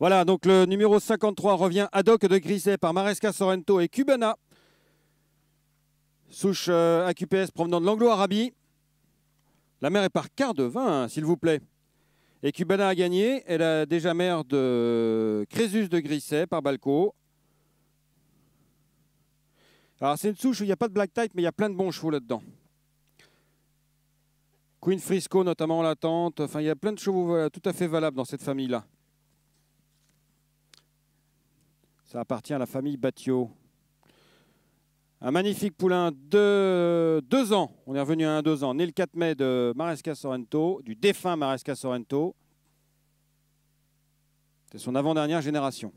Voilà, donc le numéro 53 revient ad hoc de Grisset par Maresca Sorrento et Cubana. Souche AQPS euh, provenant de l'Anglo-Arabie. La mère est par quart de vin, s'il vous plaît. Et Cubana a gagné. Elle a déjà mère de Crésus de Griset par Balco. Alors c'est une souche où il n'y a pas de black type, mais il y a plein de bons chevaux là-dedans. Queen Frisco notamment l'attente. Enfin, il y a plein de chevaux tout à fait valables dans cette famille-là. Ça appartient à la famille Batio. Un magnifique poulain de deux ans. On est revenu à un deux ans. Né le 4 mai de Maresca Sorrento, du défunt Maresca Sorrento. C'est son avant-dernière génération.